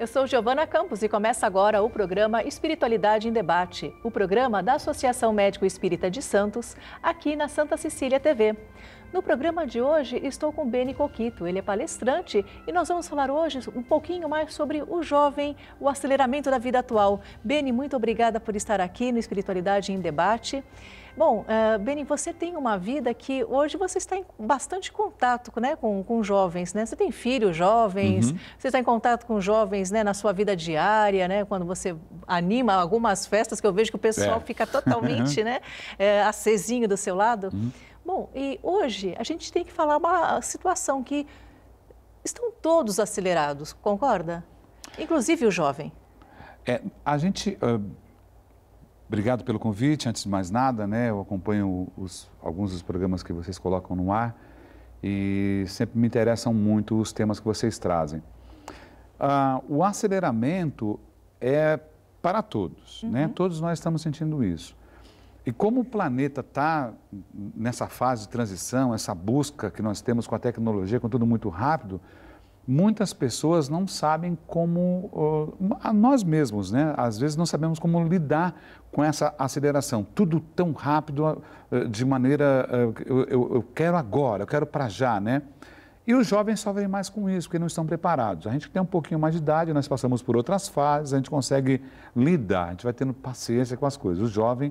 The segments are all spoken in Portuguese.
Eu sou Giovana Campos e começa agora o programa Espiritualidade em Debate, o programa da Associação Médico Espírita de Santos, aqui na Santa Cecília TV. No programa de hoje estou com Beni Coquito, ele é palestrante e nós vamos falar hoje um pouquinho mais sobre o jovem, o aceleramento da vida atual. Beni, muito obrigada por estar aqui no Espiritualidade em Debate. Bom, uh, Beni, você tem uma vida que hoje você está em bastante contato né, com, com jovens, né? Você tem filhos jovens, uhum. você está em contato com jovens né, na sua vida diária, né? Quando você anima algumas festas que eu vejo que o pessoal é. fica totalmente né, é, acesinho do seu lado. Uhum. Bom, e hoje a gente tem que falar uma situação que estão todos acelerados, concorda? Inclusive o jovem. É, a gente. Uh, obrigado pelo convite. Antes de mais nada, né, eu acompanho os, alguns dos programas que vocês colocam no ar e sempre me interessam muito os temas que vocês trazem. Uh, o aceleramento é para todos, né? uhum. né? Todos nós estamos sentindo isso. E como o planeta está nessa fase de transição, essa busca que nós temos com a tecnologia, com tudo muito rápido, muitas pessoas não sabem como a nós mesmos, né? Às vezes não sabemos como lidar com essa aceleração. Tudo tão rápido, de maneira eu, eu, eu quero agora, eu quero para já, né? E os jovens sofrem mais com isso, porque não estão preparados. A gente que tem um pouquinho mais de idade, nós passamos por outras fases, a gente consegue lidar, a gente vai tendo paciência com as coisas. O jovem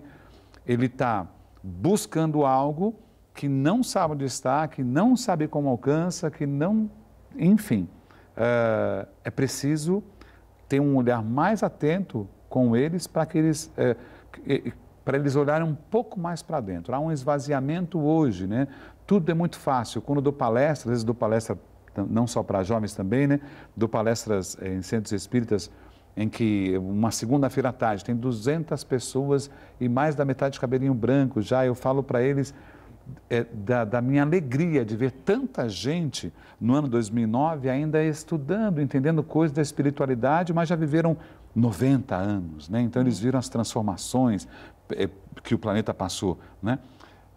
ele está buscando algo que não sabe onde está, que não sabe como alcança, que não. Enfim, uh, é preciso ter um olhar mais atento com eles para que eles. Uh, para eles olharem um pouco mais para dentro. Há um esvaziamento hoje, né? Tudo é muito fácil. Quando dou palestras, às vezes dou palestra não só para jovens também, né? Dou palestras em centros espíritas em que uma segunda-feira à tarde tem 200 pessoas e mais da metade de cabelinho branco já, eu falo para eles é, da, da, minha alegria de ver tanta gente no ano 2009 ainda estudando, entendendo coisas da espiritualidade, mas já viveram 90 anos, né? Então eles viram as transformações é, que o planeta passou, né?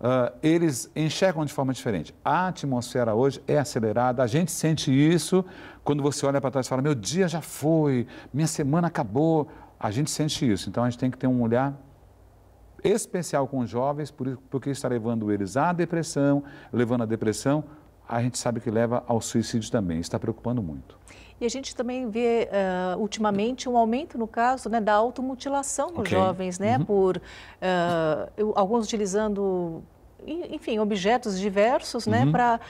uh, eles enxergam de forma diferente. A atmosfera hoje é acelerada, a gente sente isso quando você olha para trás e fala: meu dia já foi, minha semana acabou. A gente sente isso. Então a gente tem que ter um olhar especial com os jovens, porque está levando eles à depressão, levando a depressão a gente sabe que leva ao suicídio também, está preocupando muito. E a gente também vê uh, ultimamente um aumento no caso né, da automutilação nos okay. jovens, né? Uhum. Por uh, alguns utilizando enfim, objetos diversos, né? Uhum. Para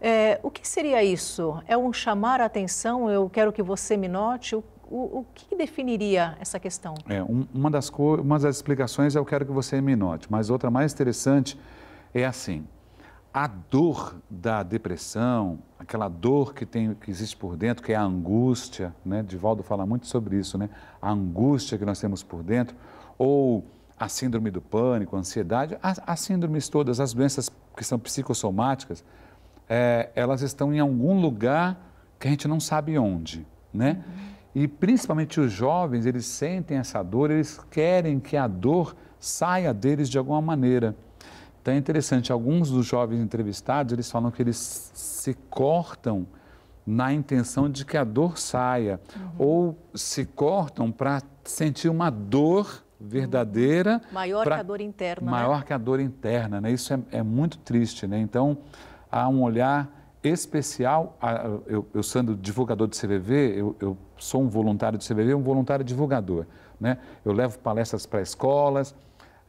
é, o que seria isso? É um chamar a atenção? Eu quero que você me note. O, o, o que definiria essa questão? É, um, uma, das co uma das explicações é eu quero que você me note, mas outra mais interessante é assim: a dor da depressão, aquela dor que, tem, que existe por dentro, que é a angústia, né? Divaldo fala muito sobre isso, né? A angústia que nós temos por dentro, ou a síndrome do pânico, a ansiedade, as, as síndromes todas, as doenças que são psicossomáticas, é, elas estão em algum lugar que a gente não sabe onde, né? Uhum. E principalmente os jovens, eles sentem essa dor, eles querem que a dor saia deles de alguma maneira. Então é interessante, alguns dos jovens entrevistados, eles falam que eles se cortam na intenção de que a dor saia, uhum. ou se cortam para sentir uma dor verdadeira. Maior pra... que a dor interna. Né? Maior né? que a dor interna, né? Isso é, é, muito triste, né? Então, há um olhar especial. A, eu, eu, sendo divulgador de CVV, eu, eu, sou um voluntário de CVV, um voluntário divulgador, né? Eu levo palestras para escolas.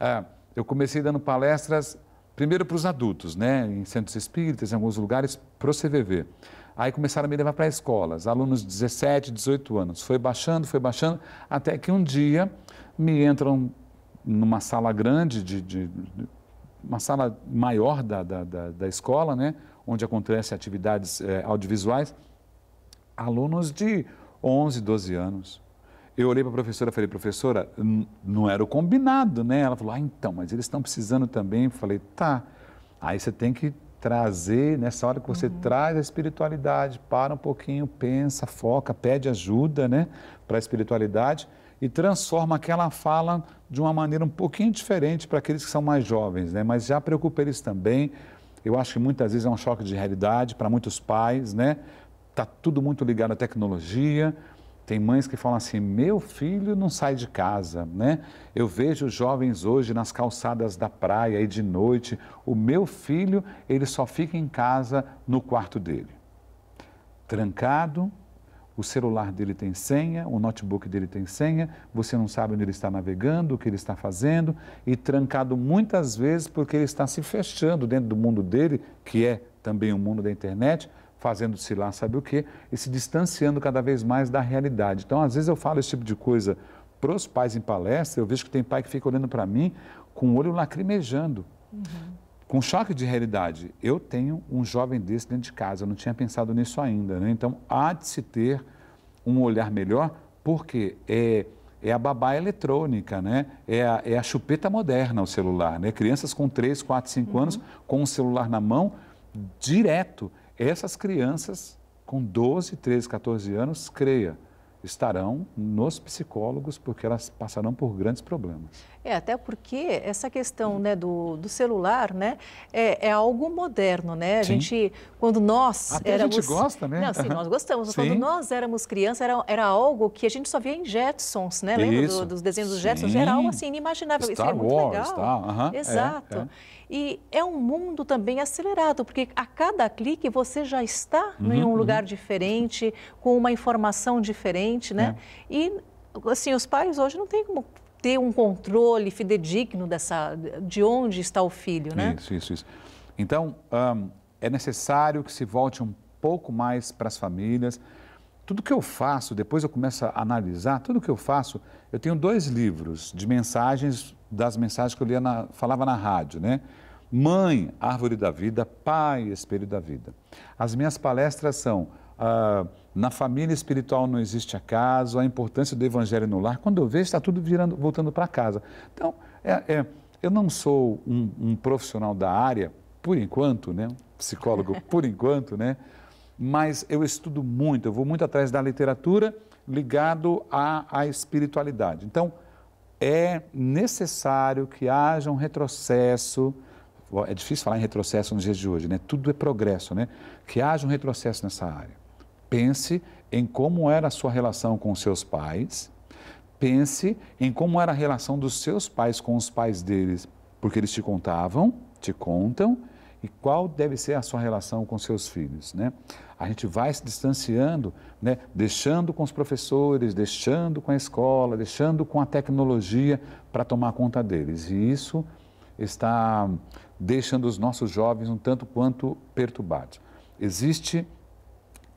Ah, eu comecei dando palestras primeiro para os adultos, né? Em centros espíritas, em alguns lugares, para o CVV. Aí começaram a me levar para escolas, alunos de 17, 18 anos. Foi baixando, foi baixando, até que um dia me entram numa sala grande, de, de uma sala maior da, da, da, da, escola, né? onde acontecem atividades é, audiovisuais, alunos de 11, 12 anos. Eu olhei para a professora e falei, professora, não era o combinado, né? Ela falou, ah, então, mas eles estão precisando também. Eu falei, tá. Aí você tem que trazer, nessa hora que você uhum. traz a espiritualidade, para um pouquinho, pensa, foca, pede ajuda, né? Para a espiritualidade e transforma aquela fala de uma maneira um pouquinho diferente para aqueles que são mais jovens, né? Mas já preocupa eles também. Eu acho que muitas vezes é um choque de realidade para muitos pais, né? Tá tudo muito ligado à tecnologia. Tem mães que falam assim: meu filho não sai de casa, né? Eu vejo jovens hoje nas calçadas da praia e de noite. O meu filho, ele só fica em casa no quarto dele, trancado, o celular dele tem senha, o notebook dele tem senha, você não sabe onde ele está navegando, o que ele está fazendo, e trancado muitas vezes porque ele está se fechando dentro do mundo dele, que é também o mundo da internet, fazendo-se lá sabe o quê, e se distanciando cada vez mais da realidade. Então, às vezes eu falo esse tipo de coisa para os pais em palestra, eu vejo que tem pai que fica olhando para mim com o olho lacrimejando. Uhum com choque de realidade. Eu tenho um jovem desse dentro de casa, eu não tinha pensado nisso ainda. Né? Então, há de se ter um olhar melhor, porque é, é a babá eletrônica, né? é, a, é a chupeta moderna o celular. Né? Crianças com 3, 4, 5 uhum. anos com o celular na mão, direto. Essas crianças com 12, 13, 14 anos, creia, estarão nos psicólogos porque elas passarão por grandes problemas. É, até porque essa questão né, do, do celular né, é, é algo moderno, né? A Sim. gente, quando nós Até éramos... a gente gosta, né? Não, sim, nós gostamos. Sim. Quando nós éramos crianças, era, era algo que a gente só via em Jetsons, né? Lembra do, dos desenhos dos Jetsons? Sim. Era algo assim, inimaginável. É Star Isso era muito Wars, legal. Star, uh -huh. Exato. É, é. E é um mundo também acelerado, porque a cada clique você já está uhum, em um uhum. lugar diferente, com uma informação diferente, né? É. E assim, os pais hoje não têm como ter um controle fidedigno dessa, de onde está o filho, né? Isso, isso, isso. Então, um, é necessário que se volte um pouco mais para as famílias. Tudo que eu faço, depois eu começo a analisar, tudo que eu faço, eu tenho dois livros de mensagens, das mensagens que eu lia na, falava na rádio, né? Mãe, Árvore da Vida, Pai, Espelho da Vida. As minhas palestras são... Uh, na família espiritual não existe acaso, a importância do evangelho no lar. Quando eu vejo, está tudo virando, voltando para casa. Então, é, é, eu não sou um, um, profissional da área, por enquanto, né? Um psicólogo, por enquanto, né? Mas eu estudo muito, eu vou muito atrás da literatura ligado à, à espiritualidade. Então, é necessário que haja um retrocesso, é difícil falar em retrocesso nos dias de hoje, né? Tudo é progresso, né? Que haja um retrocesso nessa área. Pense em como era a sua relação com seus pais. Pense em como era a relação dos seus pais com os pais deles, porque eles te contavam, te contam, e qual deve ser a sua relação com seus filhos, né? A gente vai se distanciando, né? Deixando com os professores, deixando com a escola, deixando com a tecnologia para tomar conta deles. E isso está deixando os nossos jovens um tanto quanto perturbados. Existe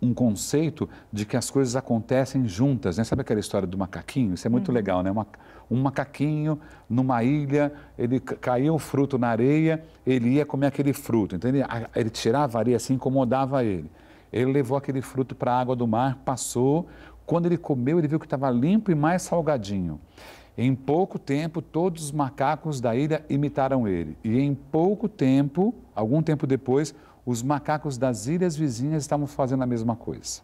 um conceito de que as coisas acontecem juntas, né? Sabe aquela história do macaquinho? Isso é muito uhum. legal, né? Uma, um macaquinho numa ilha, ele caiu o fruto na areia, ele ia comer aquele fruto, entende? Ele tirava a areia assim, incomodava ele. Ele levou aquele fruto para a água do mar, passou. Quando ele comeu, ele viu que estava limpo e mais salgadinho. Em pouco tempo, todos os macacos da ilha imitaram ele. E em pouco tempo, algum tempo depois, os macacos das ilhas vizinhas estavam fazendo a mesma coisa.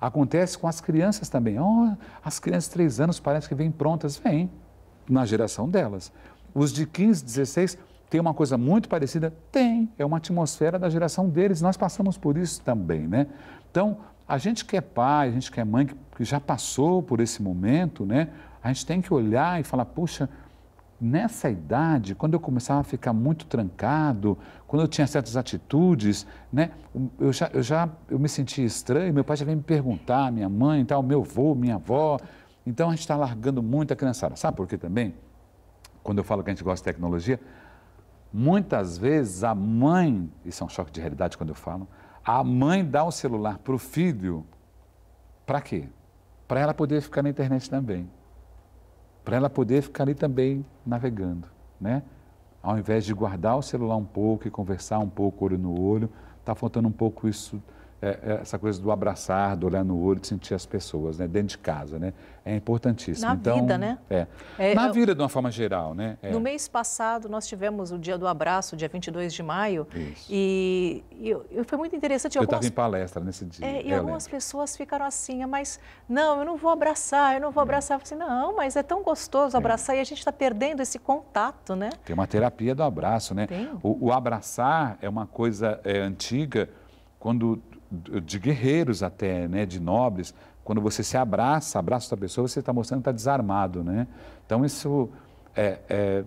Acontece com as crianças também. Oh, as crianças de 3 anos parece que vêm prontas. Vêm, na geração delas. Os de 15, 16 têm uma coisa muito parecida? Tem, é uma atmosfera da geração deles. Nós passamos por isso também, né? Então, a gente que é pai, a gente que é mãe, que já passou por esse momento, né? A gente tem que olhar e falar, puxa, nessa idade, quando eu começava a ficar muito trancado, quando eu tinha certas atitudes, né, eu já, eu já eu me sentia estranho, meu pai já vinha me perguntar, minha mãe, tal, meu avô, minha avó. Então a gente está largando muito a criançada. Sabe por quê também? Quando eu falo que a gente gosta de tecnologia, muitas vezes a mãe, isso é um choque de realidade quando eu falo, a mãe dá o celular para o filho, para quê? Para ela poder ficar na internet também para ela poder ficar ali também navegando, né? Ao invés de guardar o celular um pouco e conversar um pouco olho no olho, está faltando um pouco isso é, é, essa coisa do abraçar, do olhar no olho, de sentir as pessoas, né? Dentro de casa, né? É importantíssimo. Na então, vida, né? É. é Na eu... vida, de uma forma geral, né? É. No mês passado, nós tivemos o Dia do Abraço, dia 22 de maio. Isso. E, e foi muito interessante. Eu estava em palestra nesse dia. É, e algumas lembro. pessoas ficaram assim, mas não, eu não vou abraçar, eu não vou é. abraçar. Eu falei assim, não, mas é tão gostoso é. abraçar e a gente está perdendo esse contato, né? Tem uma terapia do abraço, né? Tem. O, o abraçar é uma coisa antiga, quando de guerreiros até, né, de nobres. Quando você se abraça, abraça outra pessoa, você está mostrando que está desarmado, né? Então isso é, é,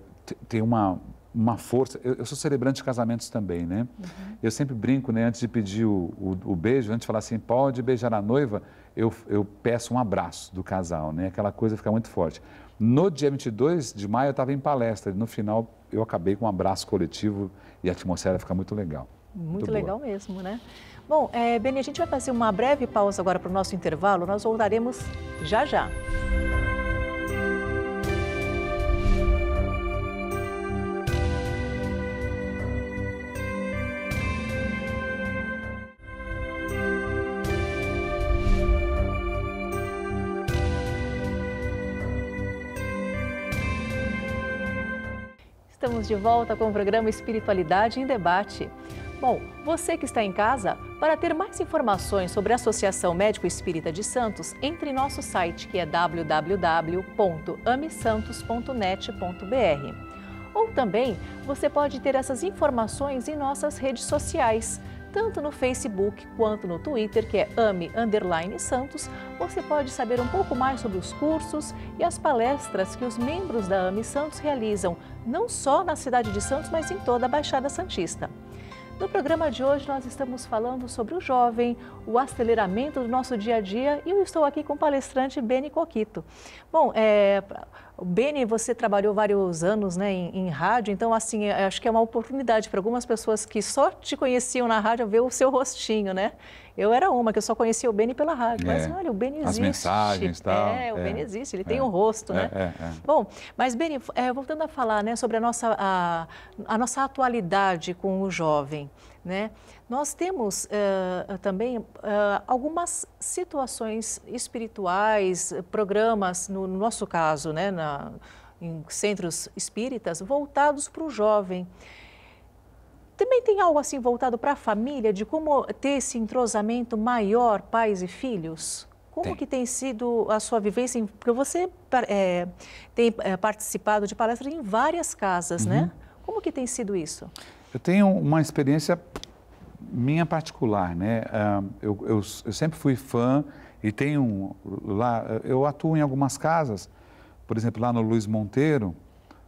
tem uma, uma força. Eu, eu, sou celebrante de casamentos também, né? Uhum. Eu sempre brinco, né? Antes de pedir o, o, o, beijo, antes de falar assim, pode beijar a noiva, eu, eu peço um abraço do casal, né? Aquela coisa fica muito forte. No dia 22 de maio eu estava em palestra e no final eu acabei com um abraço coletivo e a atmosfera fica muito legal. Muito, muito legal mesmo, né? Bom, é, Beni, a gente vai fazer uma breve pausa agora para o nosso intervalo. Nós voltaremos já já. Estamos de volta com o programa Espiritualidade em Debate. Bom, você que está em casa, para ter mais informações sobre a Associação Médico Espírita de Santos, entre em nosso site que é www.amesantos.net.br. Ou também você pode ter essas informações em nossas redes sociais, tanto no Facebook quanto no Twitter, que é Ame Underline Santos, você pode saber um pouco mais sobre os cursos e as palestras que os membros da Ame Santos realizam, não só na cidade de Santos, mas em toda a Baixada Santista. No programa de hoje, nós estamos falando sobre o jovem, o aceleramento do nosso dia a dia e eu estou aqui com o palestrante Beni Coquito. Bom, é, Beni, você trabalhou vários anos né, em, em rádio, então, assim, é, acho que é uma oportunidade para algumas pessoas que só te conheciam na rádio ver o seu rostinho, né? Eu era uma, que eu só conhecia o Beni pela rádio. Mas é. olha, o Beni existe. As mensagens e tal. É, o é. Beni existe, ele é. tem um rosto, é, né? É, Bom, mas Beni, voltando a falar né, sobre a nossa, a, a nossa atualidade com o jovem. Né? Nós temos uh, também uh, algumas situações espirituais, programas, no, no nosso caso, né, na, em centros espíritas, voltados para o jovem. Também tem algo assim voltado para a família, de como ter esse entrosamento maior, pais e filhos? Como tem. que tem sido a sua vivência? Porque você é, tem eh, participado de palestras em várias casas, né? uhum. né? Como que tem sido isso? Eu tenho uma experiência minha particular, né? Eu, eu, eu sempre fui fã e tenho lá, eu atuo em algumas casas, por exemplo, lá no Luiz Monteiro,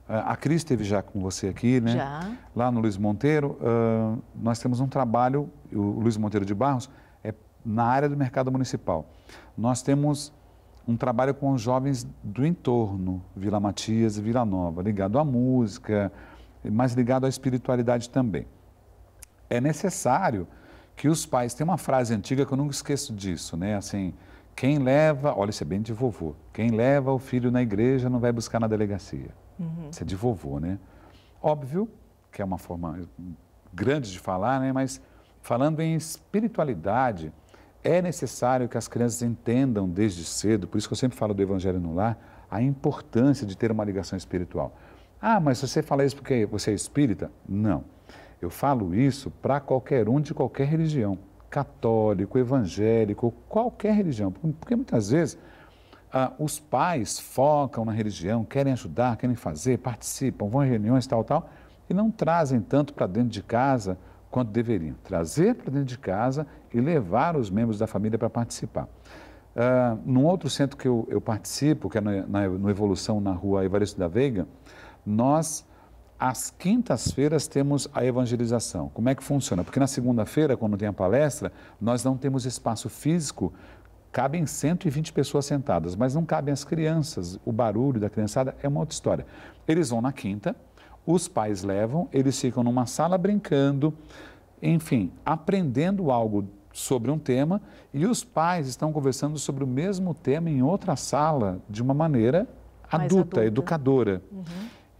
é, a Cris esteve já com você aqui, né? Já. Lá no Luiz Monteiro, uh, nós temos um trabalho, o Luiz Monteiro de Barros, é na área do mercado municipal. Nós temos um trabalho com os jovens do entorno, Vila Matias e Vila Nova, ligado à música, mas ligado à espiritualidade também. É necessário que os pais, tem uma frase antiga que eu nunca esqueço disso, né? Assim, quem leva, olha, isso é bem de vovô, quem leva o filho na igreja não vai buscar na delegacia. Uhum. Isso é de vovô, né? Óbvio que é uma forma grande de falar, né? Mas falando em espiritualidade, é necessário que as crianças entendam desde cedo, por isso que eu sempre falo do Evangelho no Lar, a importância de ter uma ligação espiritual. Ah, mas você fala isso porque você é espírita? Não. Eu falo isso para qualquer um de qualquer religião, católico, evangélico, qualquer religião, porque muitas vezes ah, os pais focam na religião, querem ajudar, querem fazer, participam, vão em reuniões, tal, tal, e não trazem tanto para dentro de casa quanto deveriam. Trazer para dentro de casa e levar os membros da família para participar. Uh, num outro centro que eu, eu participo, que é na, no Evolução, na rua Evaristo da Veiga, nós, às quintas-feiras, temos a evangelização. Como é que funciona? Porque na segunda-feira, quando tem a palestra, nós não temos espaço físico cabem 120 pessoas sentadas, mas não cabem as crianças. O barulho da criançada é uma outra história. Eles vão na quinta, os pais levam, eles ficam numa sala brincando, enfim, aprendendo algo sobre um tema e os pais estão conversando sobre o mesmo tema em outra sala de uma maneira adulta, adulta, educadora. Uhum.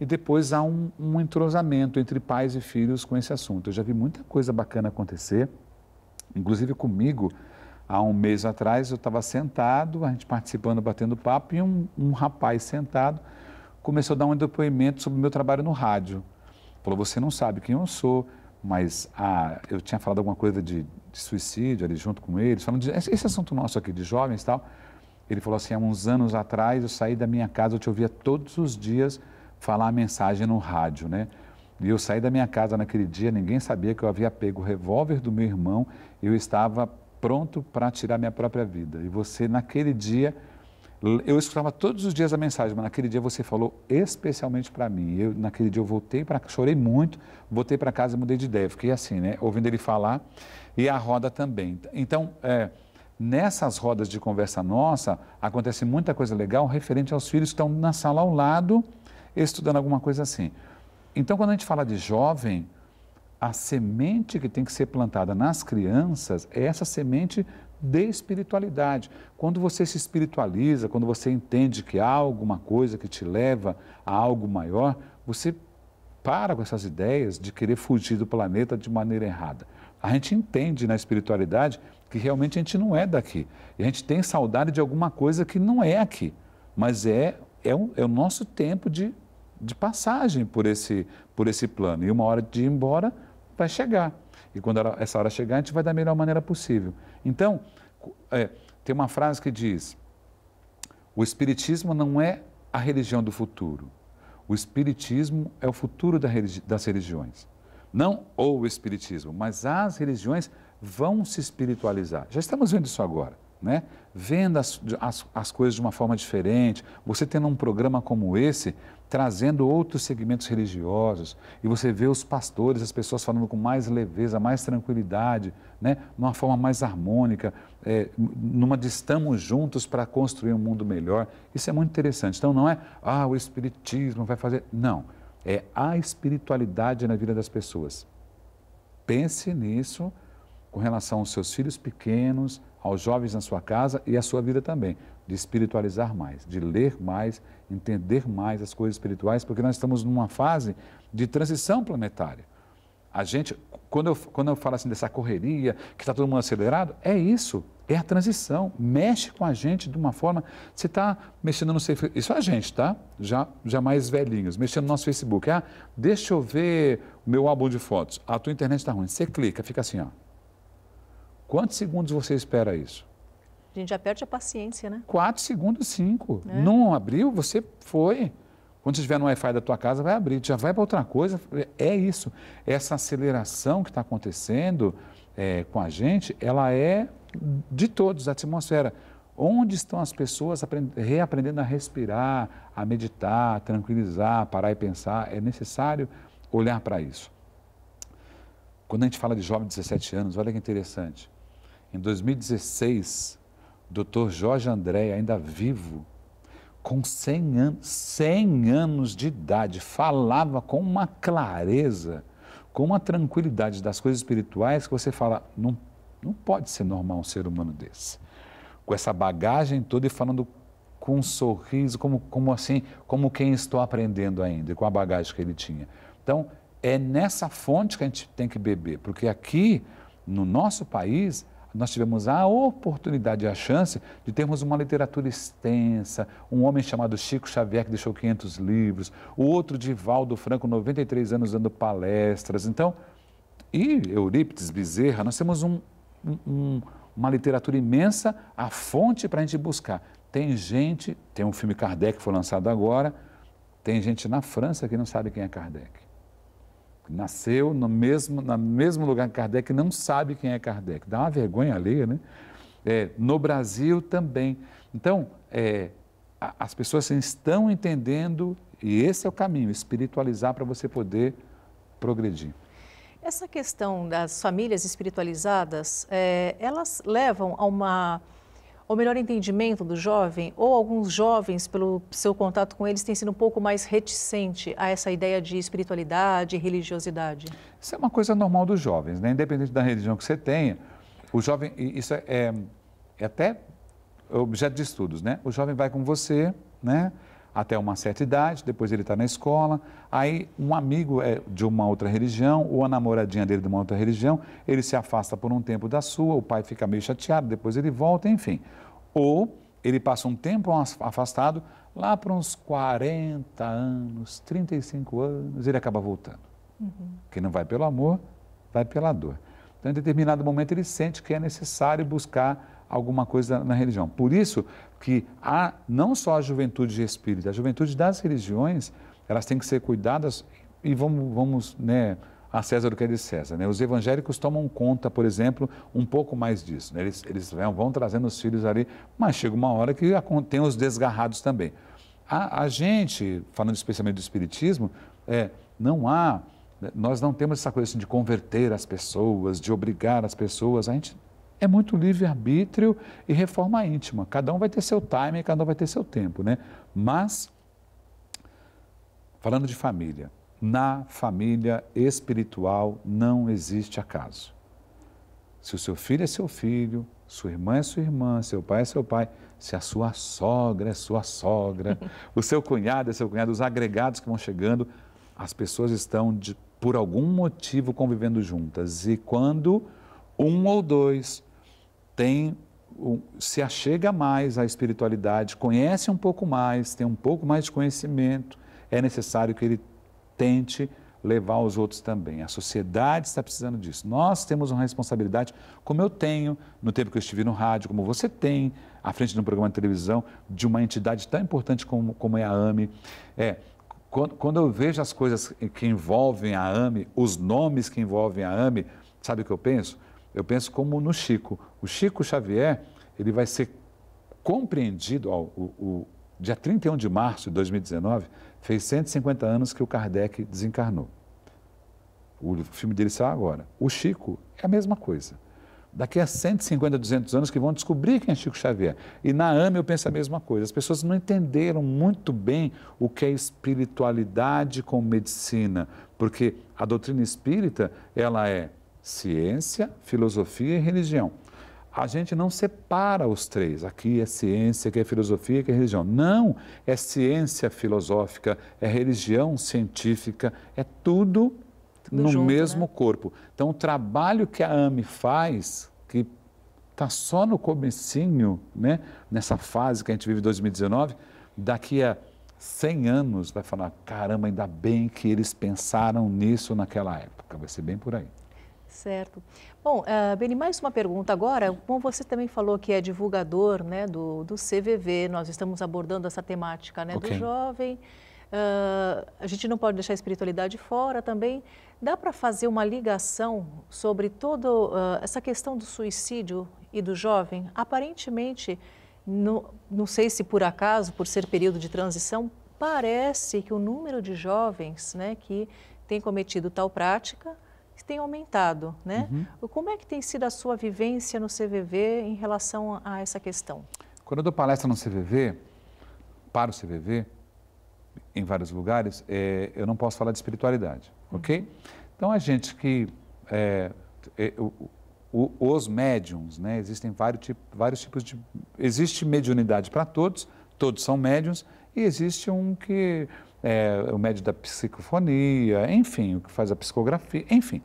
E depois há um, um entrosamento entre pais e filhos com esse assunto. Eu já vi muita coisa bacana acontecer, inclusive comigo há um mês atrás eu estava sentado, a gente participando, batendo papo, e um, um, rapaz sentado começou a dar um depoimento sobre o meu trabalho no rádio. Falou, você não sabe quem eu sou, mas ah, eu tinha falado alguma coisa de, de suicídio ali junto com eles, falando de, esse assunto nosso aqui de jovens e tal. Ele falou assim, há uns anos atrás eu saí da minha casa, eu te ouvia todos os dias falar a mensagem no rádio, né? E eu saí da minha casa naquele dia, ninguém sabia que eu havia pego o revólver do meu irmão, eu estava pronto para tirar minha própria vida. E você, naquele dia, eu escutava todos os dias a mensagem, mas naquele dia você falou especialmente para mim. Eu, naquele dia eu voltei para chorei muito, voltei para casa e mudei de ideia. Fiquei assim, né? Ouvindo ele falar e a roda também. Então, é, nessas rodas de conversa nossa, acontece muita coisa legal referente aos filhos que estão na sala ao lado, estudando alguma coisa assim. Então, quando a gente fala de jovem, a semente que tem que ser plantada nas crianças é essa semente de espiritualidade. Quando você se espiritualiza, quando você entende que há alguma coisa que te leva a algo maior, você para com essas ideias de querer fugir do planeta de maneira errada. A gente entende na espiritualidade que realmente a gente não é daqui. E a gente tem saudade de alguma coisa que não é aqui, mas é, é, um, é o nosso tempo de, de passagem por esse, por esse plano. E uma hora de ir embora, vai chegar. E quando ela, essa hora chegar, a gente vai da melhor maneira possível. Então, é, tem uma frase que diz: o Espiritismo não é a religião do futuro. O Espiritismo é o futuro das religiões. Não ou o Espiritismo, mas as religiões vão se espiritualizar. Já estamos vendo isso agora, né? Vendo as, as, as coisas de uma forma diferente. Você tendo um programa como esse, trazendo outros segmentos religiosos, e você vê os pastores, as pessoas falando com mais leveza, mais tranquilidade, né? numa forma mais harmônica, é, numa de estamos juntos para construir um mundo melhor. Isso é muito interessante. Então, não é, ah, o espiritismo vai fazer. Não. É a espiritualidade na vida das pessoas. Pense nisso com relação aos seus filhos pequenos, aos jovens na sua casa e à sua vida também, de espiritualizar mais, de ler mais, entender mais as coisas espirituais, porque nós estamos numa fase de transição planetária. A gente, quando eu, quando eu falo assim dessa correria, que está todo mundo acelerado, é isso, é a transição. Mexe com a gente de uma forma. Você está mexendo no seu. Isso é a gente, tá? Já, já mais velhinhos, mexendo no nosso Facebook. Ah, deixa eu ver o meu álbum de fotos. A tua internet está ruim. Você clica, fica assim, ó. Quantos segundos você espera isso? A gente já perde a paciência, né? Quatro segundos, cinco. É. Não abriu, você foi. Quando você estiver no Wi-Fi da tua casa, vai abrir. Já vai para outra coisa. É isso. Essa aceleração que está acontecendo é, com a gente, ela é de todos, a atmosfera. Onde estão as pessoas reaprendendo a respirar, a meditar, a tranquilizar, parar e pensar? É necessário olhar para isso. Quando a gente fala de jovem de 17 anos, olha que interessante. Em 2016, o Dr. Jorge André, ainda vivo, com 100 anos, 100 anos de idade, falava com uma clareza, com uma tranquilidade das coisas espirituais que você fala, não, não pode ser normal um ser humano desse. Com essa bagagem toda e falando com um sorriso, como, como assim, como quem estou aprendendo ainda, e com a bagagem que ele tinha. Então, é nessa fonte que a gente tem que beber, porque aqui, no nosso país, nós tivemos a oportunidade, a chance de termos uma literatura extensa, um homem chamado Chico Xavier que deixou 500 livros, o outro Divaldo Franco, 93 anos dando palestras. Então, e Eurípides Bezerra, nós temos um, um, uma literatura imensa, a fonte para a gente buscar. Tem gente, tem um filme Kardec que foi lançado agora, tem gente na França que não sabe quem é Kardec nasceu no mesmo, no mesmo lugar que Kardec, não sabe quem é Kardec. Dá uma vergonha alheia, né? É, no Brasil também. Então, é, as pessoas assim estão entendendo, e esse é o caminho, espiritualizar para você poder progredir. Essa questão das famílias espiritualizadas, é, elas levam a uma o melhor entendimento do jovem, ou alguns jovens, pelo seu contato com eles, têm sido um pouco mais reticente a essa ideia de espiritualidade, religiosidade? Isso é uma coisa normal dos jovens, né? independente da religião que você tenha. O jovem, isso é, é, é até objeto de estudos, né? O jovem vai com você, né? até uma certa idade, depois ele está na escola, aí um amigo é de uma outra religião, ou a namoradinha dele de uma outra religião, ele se afasta por um tempo da sua, o pai fica meio chateado, depois ele volta, enfim. Ou ele passa um tempo afastado, lá para uns 40 anos, 35 anos, ele acaba voltando. Uhum. Quem não vai pelo amor, vai pela dor. Então, em determinado momento, ele sente que é necessário buscar alguma coisa na religião. Por isso, que há não só a juventude espírita, a juventude das religiões, elas têm que ser cuidadas e vamos, vamos né, a César o que é de César. Né? Os evangélicos tomam conta, por exemplo, um pouco mais disso. Né? Eles, eles vão, vão, trazendo os filhos ali, mas chega uma hora que tem os desgarrados também. A, a gente, falando especialmente do espiritismo, é, não há, né, nós não temos essa coisa assim de converter as pessoas, de obrigar as pessoas. A gente é muito livre-arbítrio e reforma íntima. Cada um vai ter seu time, cada um vai ter seu tempo, né? Mas, falando de família, na família espiritual não existe acaso. Se o seu filho é seu filho, sua irmã é sua irmã, seu pai é seu pai, se a sua sogra é sua sogra, o seu cunhado é seu cunhado, os agregados que vão chegando, as pessoas estão, de, por algum motivo, convivendo juntas. E quando um ou dois tem se achega mais à espiritualidade, conhece um pouco mais, tem um pouco mais de conhecimento, é necessário que ele tente levar os outros também. A sociedade está precisando disso. Nós temos uma responsabilidade, como eu tenho no tempo que eu estive no rádio, como você tem à frente de um programa de televisão, de uma entidade tão importante como, como é a AME. É, quando, quando eu vejo as coisas que envolvem a AME, os nomes que envolvem a AME, sabe o que eu penso? eu penso como no Chico. O Chico Xavier, ele vai ser compreendido, ó, o, o dia 31 de março de 2019, fez 150 anos que o Kardec desencarnou. O filme dele saiu agora. O Chico é a mesma coisa. Daqui a 150, 200 anos que vão descobrir quem é Chico Xavier. E na AME eu penso a mesma coisa. As pessoas não entenderam muito bem o que é espiritualidade com medicina, porque a doutrina espírita, ela é ciência, filosofia e religião. A gente não separa os três. Aqui é ciência, aqui é filosofia, aqui é religião. Não, é ciência filosófica, é religião científica, é tudo, tudo no junto, mesmo né? corpo. Então, o trabalho que a AME faz, que está só no comecinho, né? nessa fase que a gente vive 2019, daqui a 100 anos vai falar, caramba, ainda bem que eles pensaram nisso naquela época. Vai ser bem por aí. Certo. Bom, uh, Beni, mais uma pergunta agora. Como você também falou que é divulgador né, do, do CVV, nós estamos abordando essa temática né, okay. do jovem. Uh, a gente não pode deixar a espiritualidade fora também. Dá para fazer uma ligação sobre toda uh, essa questão do suicídio e do jovem? Aparentemente, no, não sei se por acaso, por ser período de transição, parece que o número de jovens né, que tem cometido tal prática tem aumentado, né? Uhum. Como é que tem sido a sua vivência no CVV em relação a essa questão? Quando eu dou palestra no CVV, para o CVV, em vários lugares, é, eu não posso falar de espiritualidade, uhum. ok? Então, a gente que... É, é, o, o, os médiums, né? Existem vários, tipo, vários tipos de... Existe mediunidade para todos, todos são médiums, e existe um que é, o médico da psicofonia, enfim, o que faz a psicografia, enfim.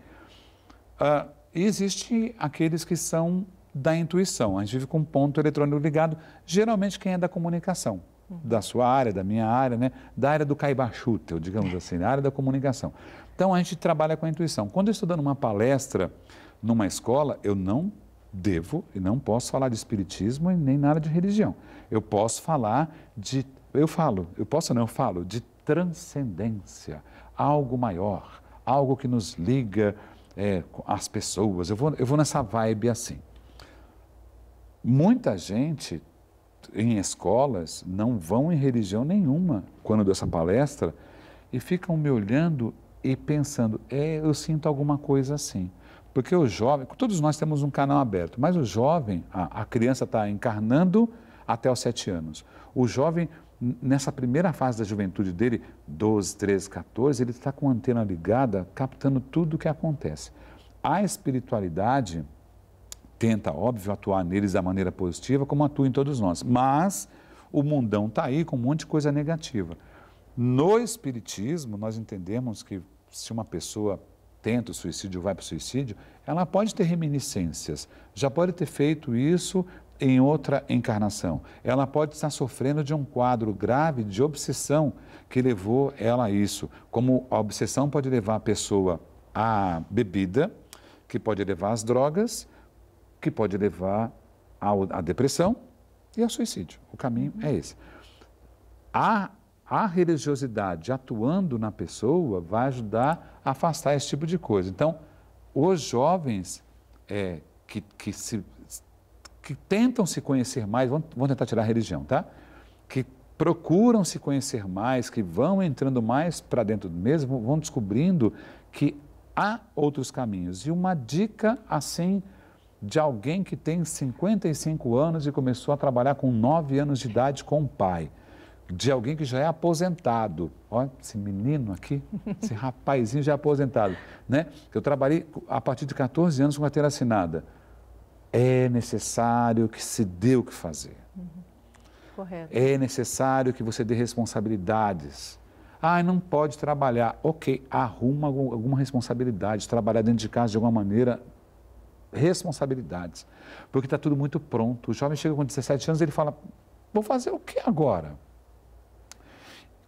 Uh, existe aqueles que são da intuição. A gente vive com um ponto eletrônico ligado, geralmente quem é da comunicação, uhum. da sua área, da minha área, né? da área do caibachútel, digamos assim, da área da comunicação. Então a gente trabalha com a intuição. Quando eu estou dando uma palestra numa escola, eu não devo e não posso falar de espiritismo e nem nada de religião. Eu posso falar de. Eu falo, eu posso não, eu falo de transcendência, algo maior, algo que nos liga é, às pessoas. Eu vou, eu vou nessa vibe assim. Muita gente em escolas não vão em religião nenhuma quando dessa palestra e ficam me olhando e pensando, é, eu sinto alguma coisa assim. Porque o jovem, todos nós temos um canal aberto, mas o jovem, a, a criança está encarnando até os sete anos. O jovem nessa primeira fase da juventude dele, 12, 13, 14, ele está com a antena ligada, captando tudo o que acontece. A espiritualidade tenta, óbvio, atuar neles da maneira positiva, como atua em todos nós, mas o mundão está aí com um monte de coisa negativa. No Espiritismo, nós entendemos que se uma pessoa tenta o suicídio, vai para o suicídio, ela pode ter reminiscências, já pode ter feito isso em outra encarnação. Ela pode estar sofrendo de um quadro grave de obsessão que levou ela a isso. Como a obsessão pode levar a pessoa à bebida, que pode levar às drogas, que pode levar à depressão e ao suicídio. O caminho é esse. A, a religiosidade atuando na pessoa vai ajudar a afastar esse tipo de coisa. Então, os jovens é, que, que se que tentam se conhecer mais, vão, tentar tirar a religião, tá? Que procuram se conhecer mais, que vão entrando mais para dentro do mesmo, vão descobrindo que há outros caminhos. E uma dica assim de alguém que tem 55 anos e começou a trabalhar com 9 anos de idade com o pai, de alguém que já é aposentado. Olha, esse menino aqui, esse rapazinho já é aposentado, né? Eu trabalhei a partir de 14 anos com carteira assinada é necessário que se dê o que fazer. Uhum. Correto. É necessário que você dê responsabilidades. Ah, não pode trabalhar. Ok, arruma alguma responsabilidade. Trabalhar dentro de casa de alguma maneira, responsabilidades. Porque está tudo muito pronto. O jovem chega com 17 anos e ele fala: vou fazer o que agora?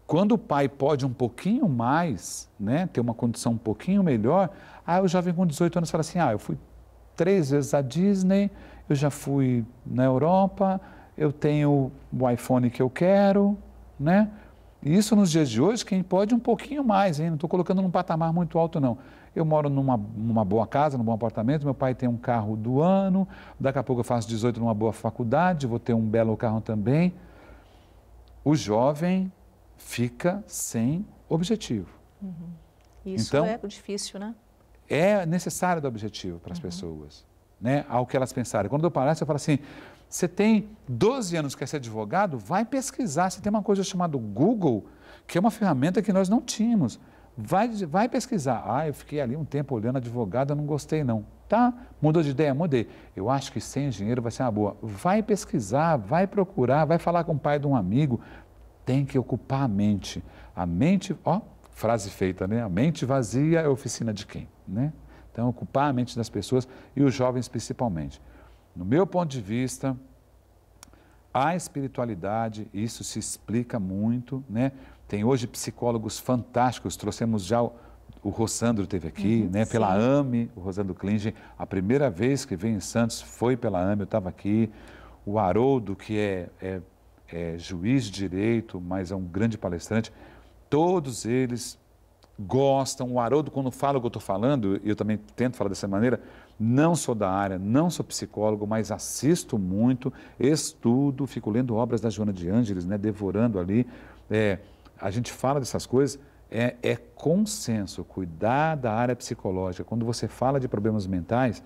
Quando o pai pode um pouquinho mais, né, ter uma condição um pouquinho melhor, aí o jovem com 18 anos fala assim: ah, eu fui três vezes a Disney, eu já fui na Europa, eu tenho o iPhone que eu quero, né? E isso nos dias de hoje, quem pode um pouquinho mais, hein? Não estou colocando num patamar muito alto, não. Eu moro numa, numa boa casa, num bom apartamento, meu pai tem um carro do ano, daqui a pouco eu faço 18 numa boa faculdade, vou ter um belo carro também. O jovem fica sem objetivo. Uhum. Isso então, é difícil, né? é necessário do objetivo para as uhum. pessoas, né? Ao que elas pensarem. Quando eu dou palestra, eu falo assim: você tem 12 anos quer ser advogado? Vai pesquisar. Você tem uma coisa chamada Google, que é uma ferramenta que nós não tínhamos. Vai, vai pesquisar. Ah, eu fiquei ali um tempo olhando advogado, eu não gostei não. Tá? Mudou de ideia? Mudei. Eu acho que sem engenheiro vai ser uma boa. Vai pesquisar, vai procurar, vai falar com o pai de um amigo. Tem que ocupar a mente. A mente, ó, frase feita, né? A mente vazia é oficina de quem? né? Então, ocupar a mente das pessoas e os jovens principalmente. No meu ponto de vista, a espiritualidade, isso se explica muito, né? Tem hoje psicólogos fantásticos, trouxemos já o, o Rossandro teve aqui, uhum, né? Sim. Pela AME, o Rosando Klinge, a primeira vez que veio em Santos foi pela AME, eu estava aqui. O Haroldo, que é, é, é juiz de direito, mas é um grande palestrante, todos eles gostam. O Haroldo, quando fala o que eu estou falando, eu também tento falar dessa maneira, não sou da área, não sou psicólogo, mas assisto muito, estudo, fico lendo obras da Joana de Ângeles, né, devorando ali. É, a gente fala dessas coisas, é, é consenso, cuidar da área psicológica. Quando você fala de problemas mentais,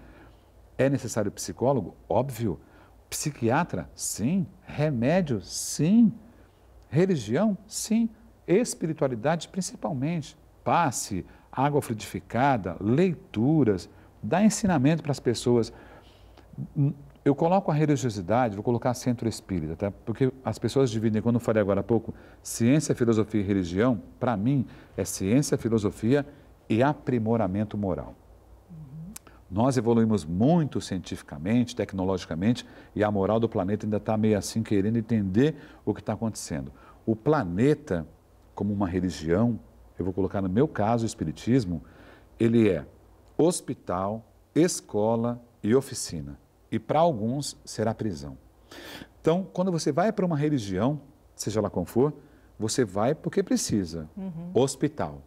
é necessário psicólogo? Óbvio. Psiquiatra? Sim. Remédio? Sim. Religião? Sim. Espiritualidade, principalmente passe, água frutificada, leituras, dá ensinamento para as pessoas. Eu coloco a religiosidade, vou colocar centro espírita, tá? porque as pessoas dividem, quando eu falei agora há pouco, ciência, filosofia e religião, para mim é ciência, filosofia e aprimoramento moral. Nós evoluímos muito cientificamente, tecnologicamente, e a moral do planeta ainda está meio assim querendo entender o que está acontecendo. O planeta, como uma religião, eu vou colocar no meu caso o espiritismo, ele é hospital, escola e oficina. E para alguns será prisão. Então, quando você vai para uma religião, seja lá qual for, você vai porque precisa. Uhum. Hospital.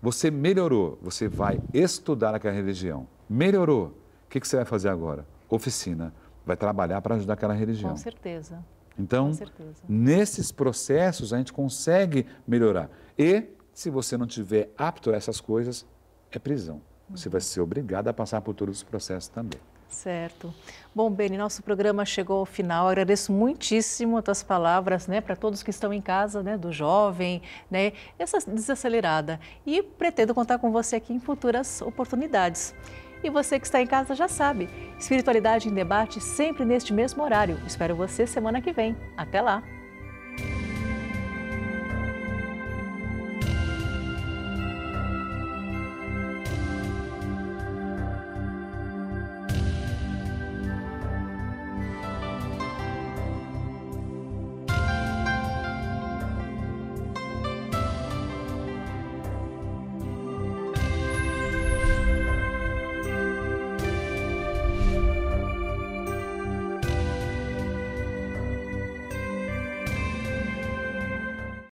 Você melhorou, você vai estudar aquela religião. Melhorou. O que, que você vai fazer agora? Oficina. Vai trabalhar para ajudar aquela religião. Com certeza. Então, Com certeza. nesses processos a gente consegue melhorar. E se você não tiver apto a essas coisas, é prisão. Você vai ser obrigado a passar por todos os processos também. Certo. Bom, Beni, nosso programa chegou ao final. Agradeço muitíssimo as tuas palavras, né, para todos que estão em casa, né, do jovem, né, essa desacelerada. E pretendo contar com você aqui em futuras oportunidades. E você que está em casa já sabe, Espiritualidade em Debate sempre neste mesmo horário. Espero você semana que vem. Até lá!